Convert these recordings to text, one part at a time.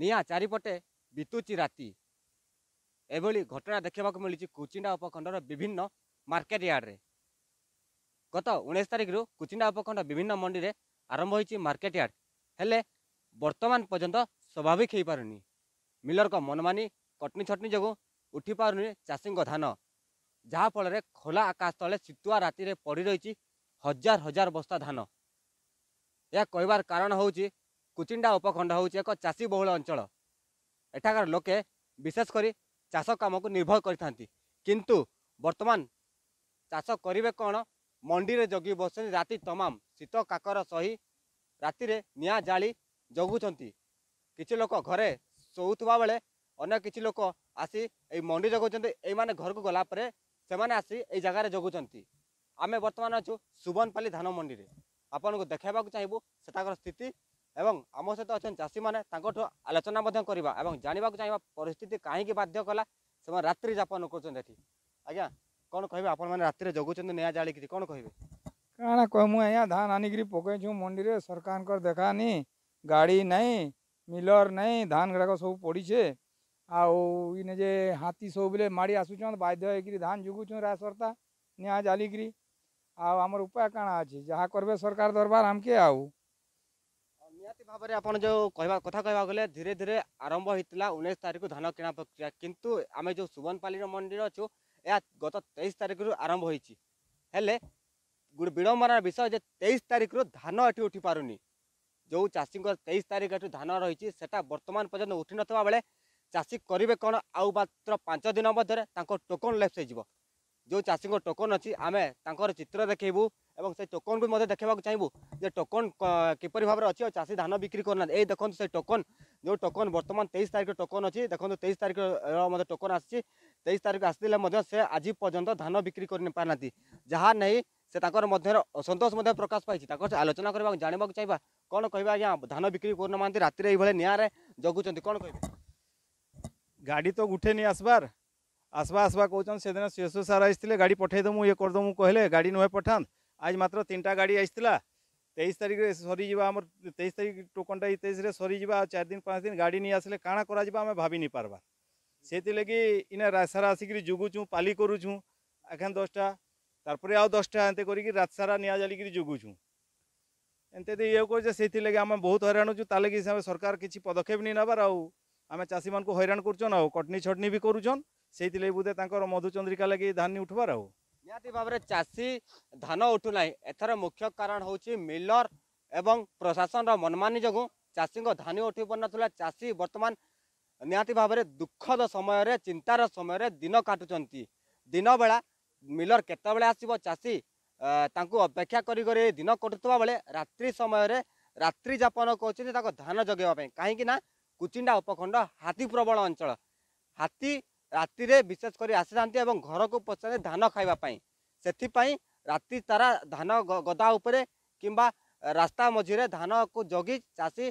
ନିଆଁ ଚାରିପଟେ ବିତୁଛି ରାତି ଏଭଳି ଘଟଣା ଦେଖିବାକୁ ମିଳିଛି କୁଚିଣ୍ଡା ଉପଖଣ୍ଡର ବିଭିନ୍ନ ମାର୍କେଟ ୟାର୍ଡ଼ରେ ଗତ ଉଣେଇଶ ତାରିଖରୁ କୁଚିଣ୍ଡା ଉପଖଣ୍ଡ ବିଭିନ୍ନ ମଣ୍ଡିରେ ଆରମ୍ଭ ହୋଇଛି ମାର୍କେଟ ୟାର୍ଡ଼ ହେଲେ ବର୍ତ୍ତମାନ ପର୍ଯ୍ୟନ୍ତ ସ୍ୱାଭାବିକ ହୋଇପାରୁନି ମିଲରଙ୍କ ମନମାନି କଟନୀ ଛଟନି ଯୋଗୁଁ ଉଠିପାରୁନି ଚାଷୀଙ୍କ ଧାନ ଯାହାଫଳରେ ଖୋଲା ଆକାଶ ତଳେ ଶୀତୁଆ ରାତିରେ ପଡ଼ି ରହିଛି ହଜାର ହଜାର ବସ୍ତା ଧାନ ଏହା କହିବାର କାରଣ ହେଉଛି କୁଚିଣ୍ଡା ଉପଖଣ୍ଡ ହେଉଛି ଏକ ଚାଷୀ ବହୁଳ ଅଞ୍ଚଳ ଏଠାକାର ଲୋକେ ବିଶେଷ କରି ଚାଷ କାମକୁ ନିର୍ଭର କରିଥାନ୍ତି କିନ୍ତୁ ବର୍ତ୍ତମାନ ଚାଷ କରିବେ କ'ଣ ମଣ୍ଡିରେ ଜଗି ବସୁଛନ୍ତି ରାତି ତମାମ ଶୀତ କାକର ସହି ରାତିରେ ନିଆଁ ଜାଳି ଜଗୁଛନ୍ତି କିଛି ଲୋକ ଘରେ ଶୋଉଥିବା ବେଳେ ଅନ୍ୟ କିଛି ଲୋକ ଆସି ଏଇ ମଣ୍ଡି ଜଗୁଛନ୍ତି ଏଇମାନେ ଘରକୁ ଗଲା ପରେ ସେମାନେ ଆସି ଏଇ ଜାଗାରେ ଜଗୁଛନ୍ତି ଆମେ ବର୍ତ୍ତମାନ ଅଛୁ ସୁବନପାଲି ଧାନ ମଣ୍ଡିରେ ଆପଣଙ୍କୁ ଦେଖାଇବାକୁ ଚାହିଁବୁ ସେଠାକାର ସ୍ଥିତି ଏବଂ ଆମ ସହିତ ଅଛନ୍ତି ଚାଷୀମାନେ ତାଙ୍କଠୁ ଆଲୋଚନା ମଧ୍ୟ କରିବା ଏବଂ ଜାଣିବାକୁ ଚାହିଁବା ପରିସ୍ଥିତି କାହିଁକି ବାଧ୍ୟ କଲା ସେମାନେ ରାତ୍ରି ଯାପନ କରୁଛନ୍ତି ଏଠି ଆଜ୍ଞା କ'ଣ କହିବେ ଆପଣମାନେ ରାତିରେ ଜଗୁଛନ୍ତି ନିଆଁ ଜାଳିକିରି କ'ଣ କହିବେ କାଣା କହମୁ ଆଜ୍ଞା ଧାନ ଆଣିକିରି ପକେଇଛୁ ମଣ୍ଡିରେ ସରକାରଙ୍କର ଦେଖାନି ଗାଡ଼ି ନାହିଁ ମିଲର୍ ନାହିଁ ଧାନ ଗୁଡ଼ାକ ସବୁ ପଡ଼ିଛେ ଆଉ ଇନେ ଯେ ହାତୀ ସବୁବେଳେ ମାଡ଼ି ଆସୁଛନ୍ ବାଧ୍ୟ ହେଇକିରି ଧାନ ଜୁଗୁଛନ୍ ରାସରତା ନିଆଁ ଜାଲିକିରି ଆଉ ଆମର ଉପାୟ କାଣା ଅଛି ଯାହା କରିବେ ସରକାର ଦରବାର ଆମକେ ଆଉ ନିହାତି ଭାବରେ ଆପଣ ଯେଉଁ କହିବା କଥା କହିବାକୁ ଗଲେ ଧୀରେ ଧୀରେ ଆରମ୍ଭ ହୋଇଥିଲା ଉଣେଇଶ ତାରିଖ ଧାନ କିଣା ପ୍ରକ୍ରିୟା କିନ୍ତୁ ଆମେ ଯେଉଁ ସୁବନପାଲିର ମଣ୍ଡିର ଅଛୁ ଏହା ଗତ ତେଇଶ ତାରିଖରୁ ଆରମ୍ଭ ହୋଇଛି ହେଲେ ବିଡ଼ମ୍ବନାର ବିଷୟ ଯେ ତେଇଶ ତାରିଖରୁ ଧାନ ଏଠି ଉଠିପାରୁନି ଯେଉଁ ଚାଷୀଙ୍କର ତେଇଶ ତାରିଖ ଏଠୁ ଧାନ ରହିଛି ସେଟା ବର୍ତ୍ତମାନ ପର୍ଯ୍ୟନ୍ତ ଉଠିନଥିବା ବେଳେ ଚାଷୀ କରିବେ କ'ଣ ଆଉ ମାତ୍ର ପାଞ୍ଚ ଦିନ ମଧ୍ୟରେ ତାଙ୍କ ଟୋକନ୍ ଲେପ୍ସ ହୋଇଯିବ ଯେଉଁ ଚାଷୀଙ୍କ ଟୋକନ୍ ଅଛି ଆମେ ତାଙ୍କର ଚିତ୍ର ଦେଖେଇବୁ ଏବଂ ସେ ଟୋକନ୍କୁ ମଧ୍ୟ ଦେଖେଇବାକୁ ଚାହିଁବୁ ଯେ ଟୋକନ୍ କିପରି ଭାବରେ ଅଛି ଆଉ ଚାଷୀ ଧାନ ବିକ୍ରି କରୁନାହାନ୍ତି ଏଇ ଦେଖନ୍ତୁ ସେ ଟୋକନ୍ ଯେଉଁ ଟୋକନ୍ ବର୍ତ୍ତମାନ ତେଇଶ ତାରିଖ ଟୋକନ୍ ଅଛି ଦେଖନ୍ତୁ ତେଇଶ ତାରିଖର ମଧ୍ୟ ଟୋକନ୍ ଆସିଛି ତେଇଶ ତାରିଖ ଆସିଥିଲେ ମଧ୍ୟ ସେ ଆଜି ପର୍ଯ୍ୟନ୍ତ ଧାନ ବିକ୍ରି କରିପାରିନାହାନ୍ତି ଯାହା ନେଇ ସେ ତାଙ୍କର ମଧ୍ୟର ଅସନ୍ତୋଷ ମଧ୍ୟ ପ୍ରକାଶ ପାଇଛି ତାଙ୍କ ସହ ଆଲୋଚନା କରିବାକୁ ଜାଣିବାକୁ ଚାହିଁବା କ'ଣ କହିବା ଆଜ୍ଞା ଧାନ ବିକ୍ରି କରୁନାହାନ୍ତି ରାତିରେ ଏଇଭଳି ନିଆଁରେ ଜଗୁଛନ୍ତି କ'ଣ କହିବେ ଗାଡ଼ି ତ ଗୁଠେ ନେଇ আসবা আসবা কৌন সেদিন শিশু সার আসলে গাড়ি পঠাই দেবু ইয়ে করদেবু কহিলে গাড়ি নুহে পঠান আজ মাত্র তিনটা গাড়ি আসছিলা তেইশ তারিখে সরিযা আমার তেইশ তারিখ টোকনটা তেইশে সরিযা চার দিন পাঁচ দিন গাড়ি নিয়ে আসলে কাଣା করা আমি ভাবিনি পারবা সেতিলাগি ইনে রাতসারা আসিকি জুগুছু পালি করুছু এখন দশটা তারপরে আও দশটা এতে করি রাতসারা নিয়া জালিকি জুগুছু এতে তো ইয়ে করছে সেইথিলাগি আমি বহুত হইরাণ হচ্ছু তার লাগি সরকার কিছু পদক্ষেপ নিয়ে নেবার আউ আমি চাষী মানুষ হইরাণ করছন আউ কটনি ছটনি বি করুছন ସେଇଥିଲାଗି ବୋଧେ ତାଙ୍କର ମଧୁଚନ୍ଦ୍ରିକା ଲାଗି ଧାନ ଉଠବାର ଆଉ ନିହାତି ଭାବରେ ଚାଷୀ ଧାନ ଉଠୁନାହିଁ ଏଥର ମୁଖ୍ୟ କାରଣ ହେଉଛି ମିଲର ଏବଂ ପ୍ରଶାସନର ମନମାନି ଯୋଗୁଁ ଚାଷୀଙ୍କ ଧାନ ଉଠି ପାରୁନଥିଲା ଚାଷୀ ବର୍ତ୍ତମାନ ନିହାତି ଭାବରେ ଦୁଃଖଦ ସମୟରେ ଚିନ୍ତାର ସମୟରେ ଦିନ କାଟୁଛନ୍ତି ଦିନବେଳା ମିଲର କେତେବେଳେ ଆସିବ ଚାଷୀ ତାଙ୍କୁ ଅପେକ୍ଷା କରି କରି ଦିନ କଟୁଥିବା ବେଳେ ରାତ୍ରି ସମୟରେ ରାତ୍ରି ଯାପନ କରୁଛନ୍ତି ତାଙ୍କ ଧାନ ଯୋଗାଇବା ପାଇଁ କାହିଁକି ନା କୁଚିଣ୍ଡା ଉପଖଣ୍ଡ ହାତୀ ପ୍ରବଳ ଅଞ୍ଚଳ ହାତୀ ରାତିରେ ବିଶେଷ କରି ଆସିଥାନ୍ତି ଏବଂ ଘରକୁ ପଚାରେ ଧାନ ଖାଇବା ପାଇଁ ସେଥିପାଇଁ ରାତି ତାରା ଧାନ ଗଦା ଉପରେ କିମ୍ବା ରାସ୍ତା ମଝିରେ ଧାନକୁ ଜଗି ଚାଷୀ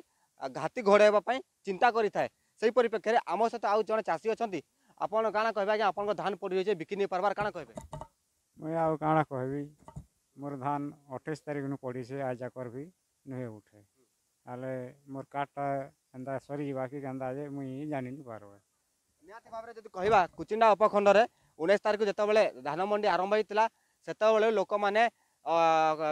ଘାତି ଘୋଡ଼ାଇବା ପାଇଁ ଚିନ୍ତା କରିଥାଏ ସେହି ପରିପ୍ରେକ୍ଷୀରେ ଆମ ସହିତ ଆଉ ଜଣେ ଚାଷୀ ଅଛନ୍ତି ଆପଣ କାଣା କହିବେ ଆଜ୍ଞା ଆପଣଙ୍କ ଧାନ ପଡ଼ିଯାଇଛି ବିକି ନେଇ ପାର୍ବାର୍ କାଣା କହିବେ ମୁଇଁ ଆଉ କାଣା କହିବି ମୋର ଧାନ ଅଠେଇଶ ତାରିଖନୁ ପଡ଼ିଛେ ଆଜା କରବି ନୁହେଁ ଉଠେ ହେଲେ ମୋର କାର୍ଡ଼ଟା ଏନ୍ତା ସରିଯିବା କି କେନ୍ତା ଯେ ମୁଇଁ ଜାଣିନି ପାର୍ବା ନିହାତି ଭାବରେ ଯଦି କହିବା କୁଚିଣ୍ଡା ଉପଖଣ୍ଡରେ ଉଣେଇଶ ତାରିଖ ଯେତେବେଳେ ଧାନ ମଣ୍ଡି ଆରମ୍ଭ ହୋଇଥିଲା ସେତେବେଳେ ଲୋକମାନେ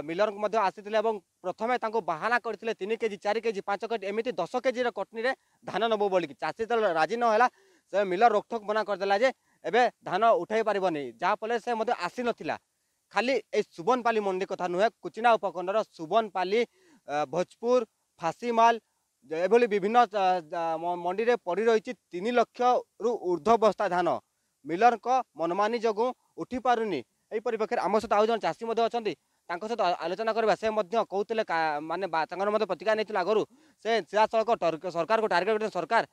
ମିଲରଙ୍କୁ ମଧ୍ୟ ଆସିଥିଲେ ଏବଂ ପ୍ରଥମେ ତାଙ୍କୁ ବାହାନା କରିଥିଲେ ତିନି କେଜି ଚାରି କେଜି ପାଞ୍ଚ କେଜି ଏମିତି ଦଶ କେଜିର କଟନୀରେ ଧାନ ନେବୁ ବୋଲିକି ଚାଷୀ ଯେତେବେଳେ ରାଜି ନ ହେଲା ସେ ମିଲର ରୋକଠୋକ ମନା କରିଦେଲା ଯେ ଏବେ ଧାନ ଉଠାଇ ପାରିବନି ଯାହାଫଳରେ ସେ ମଧ୍ୟ ଆସିନଥିଲା ଖାଲି ଏଇ ସୁବନପାଲି ମଣ୍ଡି କଥା ନୁହେଁ କୁଚିନା ଉପଖଣ୍ଡର ସୁବନପାଲି ଭୋଜପୁର ଫାସିମାଲ ଏଭଳି ବିଭିନ୍ନ ମଣ୍ଡିରେ ପଡ଼ି ରହିଛି ତିନି ଲକ୍ଷରୁ ଉର୍ଦ୍ଧ୍ୱ ବସ୍ତା ଧାନ ମିଲରଙ୍କ ମନମାନି ଯୋଗୁଁ ଉଠିପାରୁନି ଏହି ପରିପ୍ରେକ୍ଷୀରେ ଆମ ସହିତ ଆଉ ଜଣେ ଚାଷୀ ମଧ୍ୟ ଅଛନ୍ତି ତାଙ୍କ ସହିତ ଆଲୋଚନା କରିବା ସେ ମଧ୍ୟ କହୁଥିଲେ ମାନେ ତାଙ୍କର ମଧ୍ୟ ପ୍ରତିକ୍ରିୟା ନେଇଥିଲେ ଆଗରୁ ସେ ସିଧାସଳଖ ସରକାରକୁ ଟାର୍ଗେଟ କରିଛନ୍ତି ସରକାର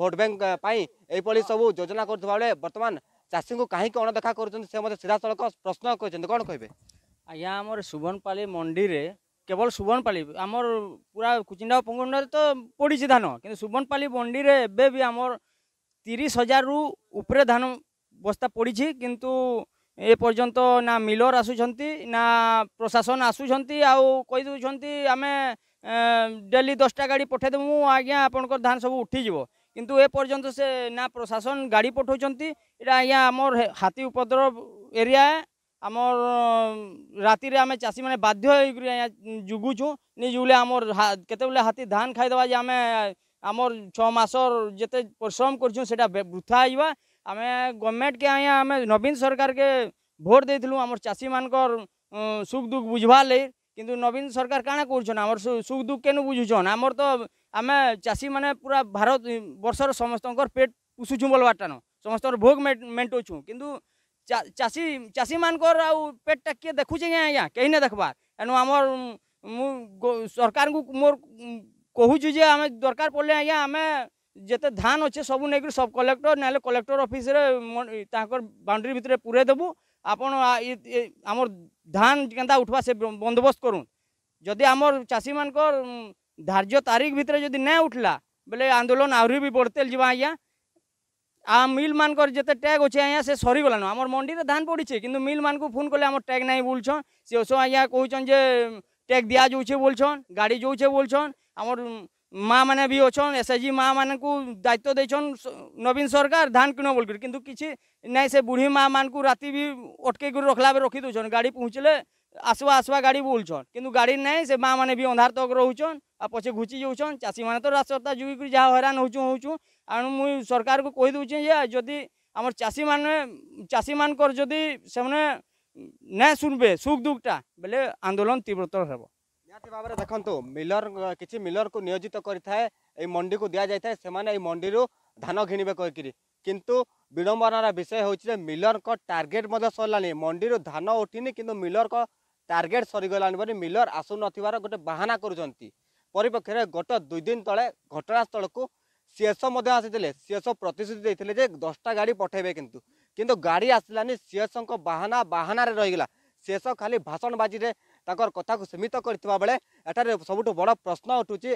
ଭୋଟ ବ୍ୟାଙ୍କ ପାଇଁ ଏହିଭଳି ସବୁ ଯୋଜନା କରୁଥିବା ବେଳେ ବର୍ତ୍ତମାନ ଚାଷୀଙ୍କୁ କାହିଁକି ଅଣଦେଖା କରୁଛନ୍ତି ସେ ମଧ୍ୟ ସିଧାସଳଖ ପ୍ରଶ୍ନ କରିଛନ୍ତି କ'ଣ କହିବେ ଆଜ୍ଞା ଆମର ସୁବର୍ଣ୍ଣପାଲି ମଣ୍ଡିରେ কেবল সুবর্ণপালি আমার পুরা কুচিন্ডা উপকূণ্ডে তো পড়িছে ধান কিন্তু সুবর্ণপালি মন্ডিরে এবে বি আমার তিরিশ হাজারু উপরে ধান বস্তা পড়িছি কিন্তু এ পর্যন্ত না মিলর আসুচার না প্রশাসন আসুচার আইদেউন আমি ডেলি দশটা গাড়ি পঠাইদেবু আজ্ঞা আপনার ধান সব উঠিযোগ কিন্তু এ পর্যন্ত সে না প্রশাসন গাড়ি পঠাউছেন এটা আজ্ঞা আমার হাতি উপদ্রব এরিয়া आम राति आम चाषी मैंने बाध्य जुगुचु नहीं जुगले आम के हाथी धान खाईद आम आम छस जिते परिश्रम कर वृथा हो आम गवर्नमेंट के आज आम नवीन सरकार के भोट दे आम चाषी मानकर सुख दुख बुझ्वार लगे कि नवीन सरकार कण कर सुख दुख केनु बुझुचन आमर तो आम चाषी मैंने पूरा भारत बर्षर समस्त पेट पोषुचु बोलवाटान समस्त भोग मेटोचू कि ଚାଷୀ ଚାଷୀମାନଙ୍କର ଆଉ ପେଟଟା କିଏ ଦେଖୁଛି କି ଆଜ୍ଞା କେହି ନା ଦେଖବାର୍ ଏଣୁ ଆମର ମୁଁ ସରକାରଙ୍କୁ ମୋର କହୁଛୁ ଯେ ଆମେ ଦରକାର ପଡ଼ିଲେ ଆଜ୍ଞା ଆମେ ଯେତେ ଧାନ ଅଛେ ସବୁ ନେଇକରି ସବ୍ କଲେକ୍ଟର ନହେଲେ କଲେକ୍ଟର ଅଫିସରେ ତାଙ୍କର ବାଉଣ୍ଡରୀ ଭିତରେ ପୁରେଇ ଦେବୁ ଆପଣ ଆମର ଧାନ କେନ୍ତା ଉଠବା ସେ ବନ୍ଦୋବସ୍ତ କରୁନ୍ ଯଦି ଆମର ଚାଷୀମାନଙ୍କର ଧାର୍ଯ୍ୟ ତାରିଖ ଭିତରେ ଯଦି ନାଇଁ ଉଠଲା ବୋଲେ ଆନ୍ଦୋଳନ ଆହୁରି ବି ବଢ଼ତେଲ ଯିବା ଆଜ୍ଞା আ মিল মানকর যেতে ট্যাগ অছে আজ্ঞা সে সরিগলান আমার মন্ডিতে ধান পড়িছে কিন্তু মিল মানুষ ফোন কলে আমার ট্যাগ নাই বলছন সে ওসব আজ্ঞা কৌছন যে ট্যাগ দিয়া যাচ্ছে বলছন গাড়ি যাচ্ছে বলছন আমার মা মানে বি অছন এসএসজি মা মানুষ দায়িত্ব দিয়েছন নবীন সরকার ধান কিনো বলকি কিন্তু কিছু নাই সে বুড়ি মা মানুষ রাতে বি অটকাই করে রখলা রখি দেছন গাড়ি পৌঁছলে আসবা আসবা গাড়ি বুলছন কিন্তু গাড়ি নাই সে মা মানে বি অন্ধার তক রহুছন আর পছে ঘুচি যাচ্ছন চাষী মানে তো রাস্তা জুগি করে যা হইরাণ হচ্ছু হচ্ছু আর মুই সরকারকে কই দেছি যে যদি আমার চাষী মানে চাষী মানকর যদি সেমানে না শুনবে সুখ দুঃখটা বেলে আন্দোলন তীব্রতর হব ନିହାତି ଭାବରେ ଦେଖନ୍ତୁ ମିଲର କିଛି ମିଲରକୁ ନିୟୋଜିତ କରିଥାଏ ଏଇ ମଣ୍ଡିକୁ ଦିଆଯାଇଥାଏ ସେମାନେ ଏଇ ମଣ୍ଡିରୁ ଧାନ କିଣିବେ କହିକିରି କିନ୍ତୁ ବିଡ଼ମ୍ବନାର ବିଷୟ ହେଉଛି ଯେ ମିଲରଙ୍କ ଟାର୍ଗେଟ୍ ମଧ୍ୟ ସରିଲାଣି ମଣ୍ଡିରୁ ଧାନ ଉଠିନି କିନ୍ତୁ ମିଲରଙ୍କ টার্গেট সরিগলানি বলে মিলর আসুনথার গোটে বাহানা করছেন পরিপক্ষে গত দুই দিন তলে ঘটনাস্থলক সিএসও মধ্যে আসিলে সিএসও প্রতিশ্রুতি দিয়েছিল যে দশটা গাড়ি পঠাইবে কিন্তু কিন্তু গাড়ি আসলানি সিএসওঙ্ বাহানা বাহানারে রহিগলা সিএসও খালি ভাষণবাজিরে ତାଙ୍କର କଥାକୁ ସୀମିତ କରିଥିବା ବେଳେ ଏଠାରେ ସବୁଠୁ ବଡ଼ ପ୍ରଶ୍ନ ଉଠୁଛି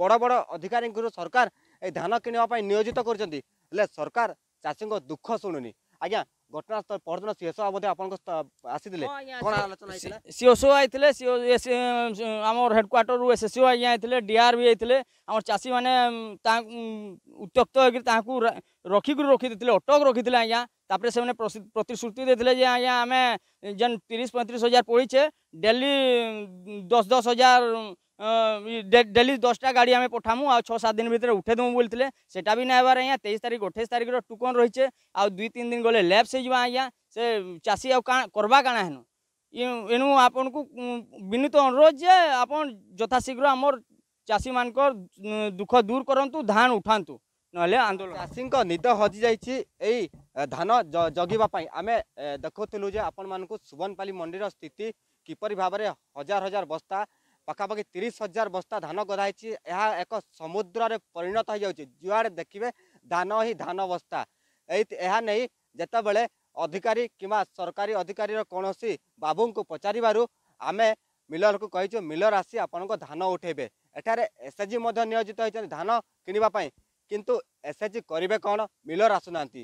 ବଡ଼ ବଡ଼ ଅଧିକାରୀଙ୍କୁ ସରକାର ଏ ଧାନ କିଣିବା ପାଇଁ ନିୟୋଜିତ କରିଛନ୍ତି ହେଲେ ସରକାର ଚାଷୀଙ୍କ ଦୁଃଖ ଶୁଣୁନି ଆଜ୍ଞା ଘଟଣାସ୍ଥଳ ପରଦିନ ସିଏସଓ ମଧ୍ୟ ଆପଣଙ୍କ ଆସିଥିଲେ କ'ଣ ଆଲୋଚନା ହେଇଥିଲା ସିଓସିଓ ଆଇଥିଲେ ସିଓ ଆମର ହେଡ଼କ୍ୱାର୍ଟରରୁ ଏସ୍ଏସ୍ଓ ଆଜ୍ଞା ଆଇଥିଲେ ଡିଆର୍ ବି ଆଇଥିଲେ ଆମର ଚାଷୀମାନେ ତା ଉତ୍ତ୍ୟକ୍ତ ହେଇକି ତାଙ୍କୁ ରଖିକରି ରଖିଦେଇଥିଲେ ଅଟକ ରଖିଥିଲେ ଆଜ୍ଞା ତାପରେ ସେମାନେ ପ୍ରତିଶ୍ରୁତି ଦେଇଥିଲେ ଯେ ଆଜ୍ଞା ଆମେ ଯେନ୍ ତିରିଶ ପଇଁତିରିଶ ହଜାର ପଡ଼ିଛେ ଡେଲି ଦଶ ଦଶ ହଜାର डेली दसटा गाड़ी आम पठामू आ छः सात दिन भितर उठेदेमु बोलते से भी नहीं होबार आज्ञा तेईस तारीख अठाईस तारीख टुकन रही है आउ दुई तीन दिन गले लैब्स होगा आज्ञा से चाषी आवा कण हेनु एणु आपन को विनीत अनुरोध जे आप यथाशीघ्र आम चाषी मान दुख दूर करतु धान उठातु ना आंदोलन चाषी निद हजि यही धान जगवापी आम देखुलू जे मानक सुवनपाली मंडीर स्थित किपर भाव हजार हजार बस्ता আকাবাগে 30000 বস্তা ধান গদাইছি ইয়া এক সমুদ্রৰে পৰিণত হৈ যাওচি জ्वार देखिबे ধান হী ধানবস্তা এই ইয়া নহয় জেতা বળે ಅಧಿಕಾರಿ কিবা সরকারি અધિકારીৰ কোনসী বাবুଙ୍କু পচারিবারু আমি মিলৰক কৈছো মিলৰ ৰাছি আপোনাক ধান উঠৈবে এঠারে এসজি মধ্য নিয়োজিত হৈছে ধান কিনিব পায়ে কিন্তু এসজি কৰিবে কোন মিলৰ ৰাছনান্তি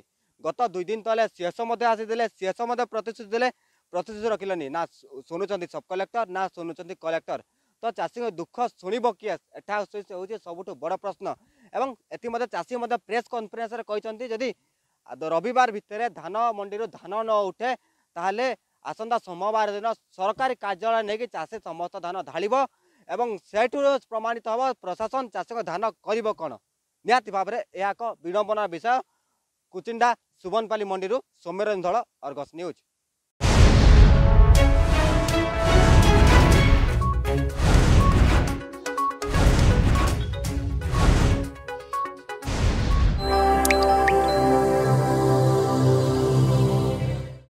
গত দুই দিন তলে শেষমদ আছিলে শেষমদ প্ৰতিসূত দিলে প্ৰতিসূত ৰাখিলনি না শুনুচந்தி সব কালেক্টৰ না শুনুচந்தி কালেক্টৰ ଚାଷୀଙ୍କ ଦୁଃଖ ଶୁଣିବ କିଏ ଏଠା ହେଉଛି ସବୁଠୁ ବଡ଼ ପ୍ରଶ୍ନ ଏବଂ ଏଥିମଧ୍ୟ ଚାଷୀ ମଧ୍ୟ ପ୍ରେସ୍ କନଫରେନ୍ସରେ କହିଛନ୍ତି ଯଦି ରବିବାର ଭିତରେ ଧାନ ମଣ୍ଡିରୁ ଧାନ ନ ଉଠେ ତାହେଲେ ଆସନ୍ତା ସୋମବାର ଦିନ ସରକାରୀ କାର୍ଯ୍ୟାଳୟ ନେଇକି ଚାଷୀ ସମସ୍ତ ଧାନ ଢାଳିବ ଏବଂ ସେଠୁ ପ୍ରମାଣିତ ହେବ ପ୍ରଶାସନ ଚାଷୀଙ୍କ ଧାନ କରିବ କ'ଣ ନିହାତି ଭାବରେ ଏହା ଏକ ବିଡ଼ମ୍ବନା ବିଷୟ କୁଚିଣ୍ଡା ସୁବନପାଲି ମଣ୍ଡିରୁ ସୌମ୍ୟରଞ୍ଜଳ ଅର୍ଗସ ନ୍ୟୁଜ୍